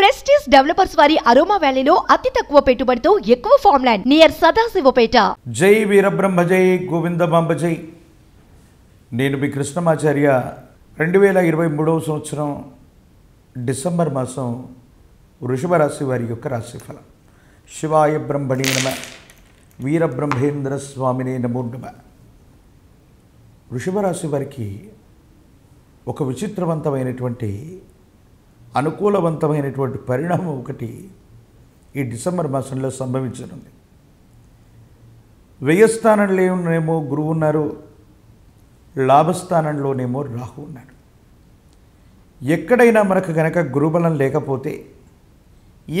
ప్రెస్టీస్ developers వారి aroma వ్యాలీలో అతి తక్కువ పెట్టుబడితో ఎక్కువ ల్యాండ్ నియర్ సదాశివపేట జై వీరబ్రహ్మ జై గోవిందమాంబ జై నేను మీ కృష్ణమాచార్య రెండు వేల ఇరవై మూడవ సంవత్సరం డిసెంబర్ మాసం వృషభ రాశి వారి యొక్క రాశిఫలం శివాయ బ్రహ్మణి నమ వీరబ్రహ్మేంద్ర స్వామినే నమో నమ వృషభ రాశి వారికి ఒక విచిత్రవంతమైనటువంటి అనుకూలవంతమైనటువంటి పరిణామం ఒకటి ఈ డిసెంబర్ మాసంలో సంభవించనుంది వ్యయస్థానంలోనేమో గురువు ఉన్నారు లాభస్థానంలోనేమో రాహు ఉన్నాడు ఎక్కడైనా మనకు గనక గురుబలం లేకపోతే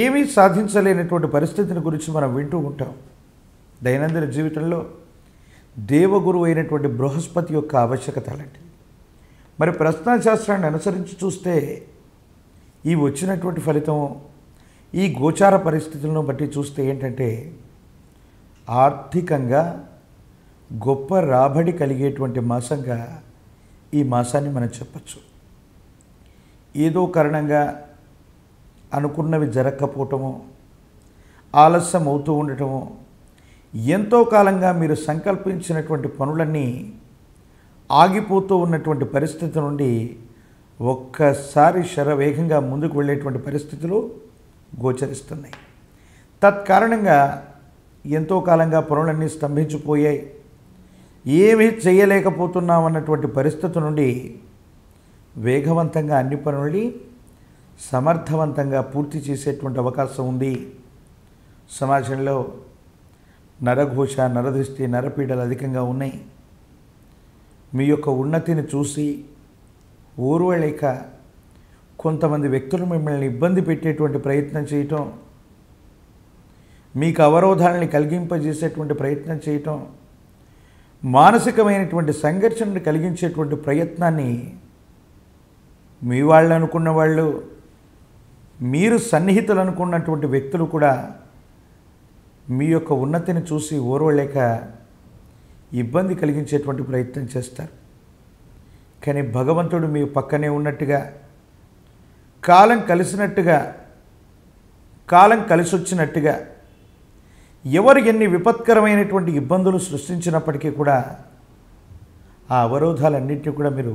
ఏమీ సాధించలేనటువంటి పరిస్థితిని గురించి మనం వింటూ ఉంటాం దైనందిన జీవితంలో దేవగురు అయినటువంటి బృహస్పతి యొక్క ఆవశ్యకత అలాంటిది మరి ప్రశ్నాశాస్త్రాన్ని అనుసరించి చూస్తే ఈ వచ్చినటువంటి ఫలితం ఈ గోచార పరిస్థితులను బట్టి చూస్తే ఏంటంటే ఆర్థికంగా గొప్ప రాబడి కలిగేటువంటి మాసంగా ఈ మాసాన్ని మనం చెప్పచ్చు ఏదో కారణంగా అనుకున్నవి జరగకపోవటము ఆలస్యం అవుతూ ఉండటము ఎంతో కాలంగా మీరు సంకల్పించినటువంటి పనులన్నీ ఆగిపోతూ ఉన్నటువంటి పరిస్థితి నుండి ఒక్కసారి శరవేగంగా ముందుకు వెళ్ళేటువంటి పరిస్థితులు గోచరిస్తున్నాయి తత్కారణంగా ఎంతో కాలంగా పనులన్నీ స్తంభించిపోయాయి ఏమీ చేయలేకపోతున్నాం అన్నటువంటి పరిస్థితి నుండి వేగవంతంగా అన్ని పనులని సమర్థవంతంగా పూర్తి చేసేటువంటి అవకాశం ఉంది సమాజంలో నరఘోష నరదృష్టి నరపీడలు అధికంగా ఉన్నాయి మీ యొక్క ఉన్నతిని చూసి ఊరువళిక కొంతమంది వ్యక్తులు మిమ్మల్ని ఇబ్బంది పెట్టేటువంటి ప్రయత్నం చేయటం మీకు అవరోధాలని కలిగింపజేసేటువంటి ప్రయత్నం చేయటం మానసికమైనటువంటి సంఘర్షణను కలిగించేటువంటి ప్రయత్నాన్ని మీ వాళ్ళు అనుకున్న వాళ్ళు మీరు సన్నిహితులు అనుకున్నటువంటి వ్యక్తులు కూడా మీ యొక్క ఉన్నతిని చూసి ఓర్వలేక ఇబ్బంది కలిగించేటువంటి ప్రయత్నం చేస్తారు కానీ భగవంతుడు మీ పక్కనే ఉన్నట్టుగా కాలం కలిసినట్టుగా కాలం కలిసొచ్చినట్టుగా ఎవరు ఎన్ని విపత్కరమైనటువంటి ఇబ్బందులు సృష్టించినప్పటికీ కూడా ఆ అవరోధాలన్నింటినీ కూడా మీరు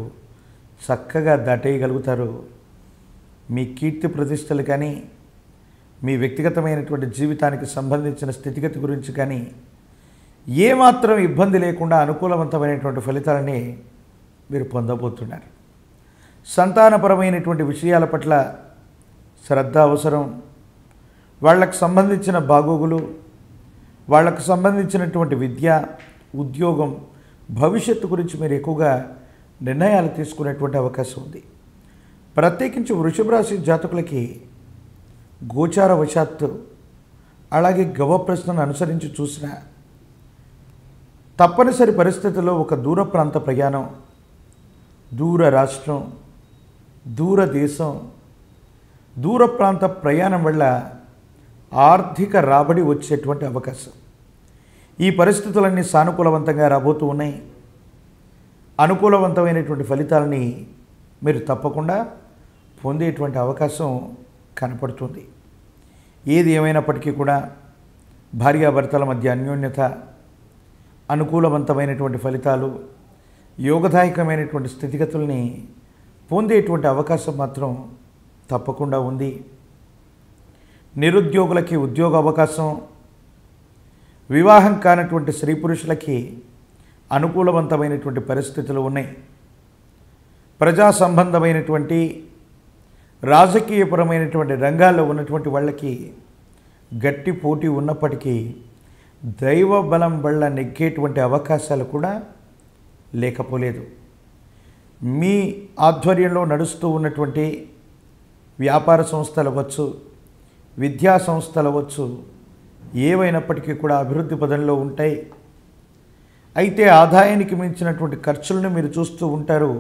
చక్కగా దాటేయగలుగుతారు మీ కీర్తి ప్రతిష్టలు కానీ మీ వ్యక్తిగతమైనటువంటి జీవితానికి సంబంధించిన స్థితిగతి గురించి కానీ ఏమాత్రం ఇబ్బంది లేకుండా అనుకూలవంతమైనటువంటి ఫలితాలని మీరు పొందబోతున్నారు సంతానపరమైనటువంటి విషయాల పట్ల శ్రద్ధ అవసరం వాళ్ళకు సంబంధించిన బాగోగులు వాళ్ళకు సంబంధించినటువంటి విద్య ఉద్యోగం భవిష్యత్తు గురించి మీరు ఎక్కువగా నిర్ణయాలు తీసుకునేటువంటి అవకాశం ఉంది ప్రత్యేకించి వృషభ రాశి జాతకులకి గోచార వశాత్తు అలాగే గవ ప్రశ్నను అనుసరించి చూసిన తప్పనిసరి పరిస్థితుల్లో ఒక దూర ప్రాంత ప్రయాణం దూర రాష్ట్రం దూర దేశం దూర ప్రాంత ప్రయాణం వల్ల ఆర్థిక రాబడి వచ్చేటువంటి అవకాశం ఈ పరిస్థితులన్నీ సానుకూలవంతంగా రాబోతూ ఉన్నాయి అనుకూలవంతమైనటువంటి ఫలితాలని మీరు తప్పకుండా పొందేటువంటి అవకాశం కనపడుతుంది ఏది ఏమైనప్పటికీ కూడా భార్యాభర్తల మధ్య అన్యోన్యత అనుకూలవంతమైనటువంటి ఫలితాలు యోగదాయకమైనటువంటి స్థితిగతుల్ని పొందేటువంటి అవకాశం మాత్రం తప్పకుండా ఉంది నిరుద్యోగులకి ఉద్యోగ అవకాశం వివాహం కానటువంటి స్త్రీ పురుషులకి అనుకూలవంతమైనటువంటి పరిస్థితులు ఉన్నాయి ప్రజా సంబంధమైనటువంటి రాజకీయపరమైనటువంటి రంగాల్లో ఉన్నటువంటి వాళ్ళకి గట్టి పోటీ ఉన్నప్పటికీ దైవ బలం వల్ల నెగ్గేటువంటి అవకాశాలు కూడా లేకపోలేదు మీ ఆధ్వర్యంలో నడుస్తూ ఉన్నటువంటి వ్యాపార సంస్థలు అవ్వచ్చు విద్యా సంస్థలు అవ్వచ్చు ఏవైనప్పటికీ కూడా అభివృద్ధి పదంలో ఉంటాయి అయితే ఆదాయానికి మించినటువంటి ఖర్చులను మీరు చూస్తూ ఉంటారు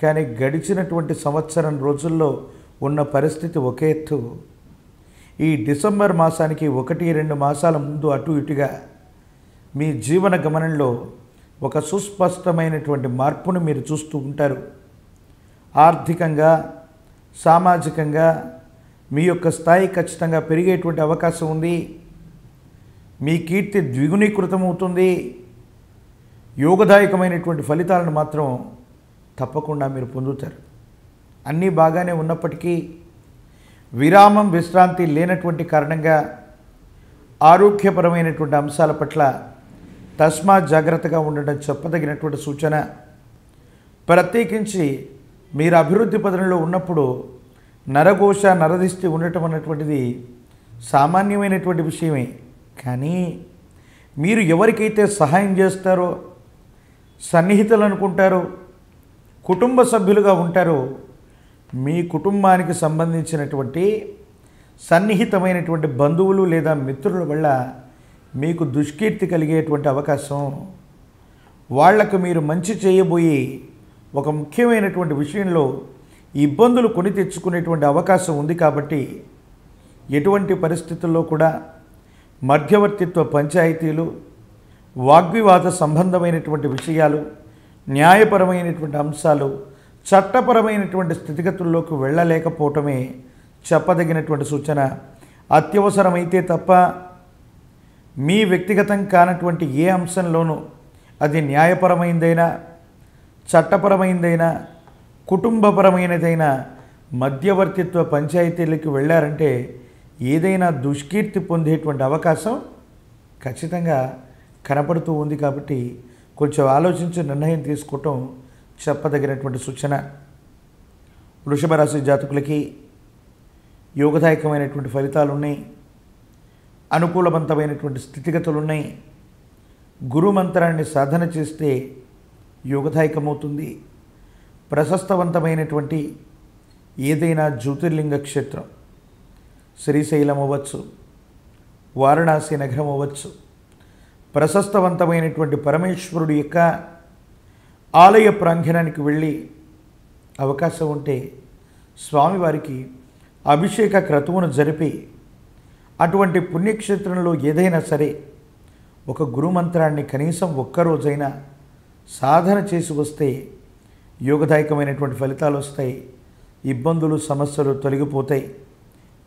కానీ గడిచినటువంటి సంవత్సరం రోజుల్లో ఉన్న పరిస్థితి ఒకే ఎత్తు ఈ డిసెంబర్ మాసానికి ఒకటి రెండు మాసాల ముందు అటు ఇటుగా మీ జీవన గమనంలో ఒక సుస్పష్టమైనటువంటి మార్పును మీరు చూస్తూ ఉంటారు ఆర్థికంగా సామాజికంగా మీ యొక్క స్థాయి ఖచ్చితంగా పెరిగేటువంటి అవకాశం ఉంది మీ కీర్తి ద్విగుణీకృతమవుతుంది యోగదాయకమైనటువంటి ఫలితాలను మాత్రం తప్పకుండా మీరు పొందుతారు అన్నీ బాగానే ఉన్నప్పటికీ విరామం విశ్రాంతి లేనటువంటి కారణంగా ఆరోగ్యపరమైనటువంటి అంశాల పట్ల తస్మా జాగ్రత్తగా ఉండడం చెప్పదగినటువంటి సూచన ప్రత్యేకించి మీరు అభివృద్ధి పదంలో ఉన్నప్పుడు నరఘోష నరదిష్టి ఉండటం అనేటువంటిది సామాన్యమైనటువంటి విషయమే కానీ మీరు ఎవరికైతే సహాయం చేస్తారో సన్నిహితులు అనుకుంటారో కుటుంబ సభ్యులుగా ఉంటారో మీ కుటుంబానికి సంబంధించినటువంటి సన్నిహితమైనటువంటి బంధువులు లేదా మిత్రుల వల్ల మీకు దుష్కీర్తి కలిగేటువంటి అవకాశం వాళ్లకు మీరు మంచి చేయబోయి ఒక ముఖ్యమైనటువంటి విషయంలో ఇబ్బందులు కొని తెచ్చుకునేటువంటి అవకాశం ఉంది కాబట్టి ఎటువంటి పరిస్థితుల్లో కూడా మధ్యవర్తిత్వ పంచాయతీలు వాగ్వివాద సంబంధమైనటువంటి విషయాలు న్యాయపరమైనటువంటి అంశాలు చట్టపరమైనటువంటి స్థితిగతుల్లోకి వెళ్ళలేకపోవటమే చెప్పదగినటువంటి సూచన అత్యవసరమైతే తప్ప మీ వ్యక్తిగతం కానటువంటి ఏ అంశంలోనూ అది న్యాయపరమైనదైనా చట్టపరమైనదైనా కుటుంబపరమైనదైనా మధ్యవర్తిత్వ పంచాయతీలకు వెళ్ళారంటే ఏదైనా దుష్కీర్తి పొందేటువంటి అవకాశం ఖచ్చితంగా కనపడుతూ ఉంది కాబట్టి కొంచెం ఆలోచించి నిర్ణయం తీసుకోవటం చెప్పదగినటువంటి సూచన వృషభరాశి జాతకులకి యోగదాయకమైనటువంటి ఫలితాలున్నాయి అనుకూలవంతమైనటువంటి స్థితిగతులు ఉన్నాయి గురు మంత్రాన్ని సాధన చేస్తే యోగదాయకమవుతుంది ప్రశస్తవంతమైనటువంటి ఏదైనా జ్యోతిర్లింగ క్షేత్రం శ్రీశైలం అవ్వచ్చు వారణాసి నగరం అవ్వచ్చు ప్రశస్తవంతమైనటువంటి పరమేశ్వరుడు యొక్క ఆలయ ప్రాంగణానికి వెళ్ళి అవకాశం ఉంటే స్వామివారికి అభిషేక క్రతువును జరిపి అటువంటి పుణ్యక్షేత్రంలో ఏదైనా సరే ఒక గురుమంత్రాన్ని కనీసం ఒక్కరోజైనా సాధన చేసి వస్తే యోగదాయకమైనటువంటి ఫలితాలు వస్తాయి ఇబ్బందులు సమస్యలు తొలగిపోతాయి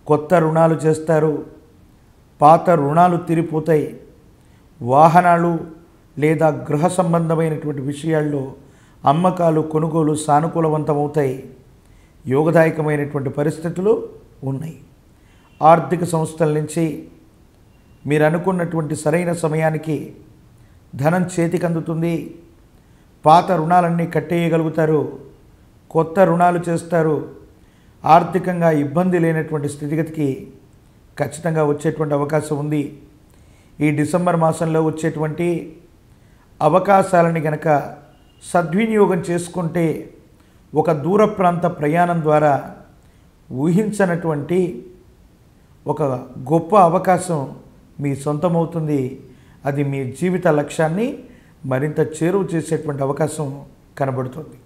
కొత్త రుణాలు చేస్తారు పాత రుణాలు తీరిపోతాయి వాహనాలు లేదా గృహ సంబంధమైనటువంటి విషయాల్లో అమ్మకాలు కొనుగోలు సానుకూలవంతమవుతాయి యోగదాయకమైనటువంటి పరిస్థితులు ఉన్నాయి ఆర్థిక సంస్థల నుంచి మీరు అనుకున్నటువంటి సరైన సమయానికి ధనం చేతికి అందుతుంది పాత రుణాలన్నీ కట్టేయగలుగుతారు కొత్త రుణాలు చేస్తారు ఆర్థికంగా ఇబ్బంది లేనటువంటి స్థితిగతికి ఖచ్చితంగా వచ్చేటువంటి అవకాశం ఉంది ఈ డిసెంబర్ మాసంలో వచ్చేటువంటి అవకాశాలని గనక సద్వినియోగం చేసుకుంటే ఒక దూర ప్రాంత ప్రయాణం ద్వారా ఊహించనటువంటి ఒక గొప్ప అవకాశం మీ సొంతమవుతుంది అది మీ జీవిత లక్ష్యాన్ని మరింత చేరువ చేసేటువంటి అవకాశం కనబడుతుంది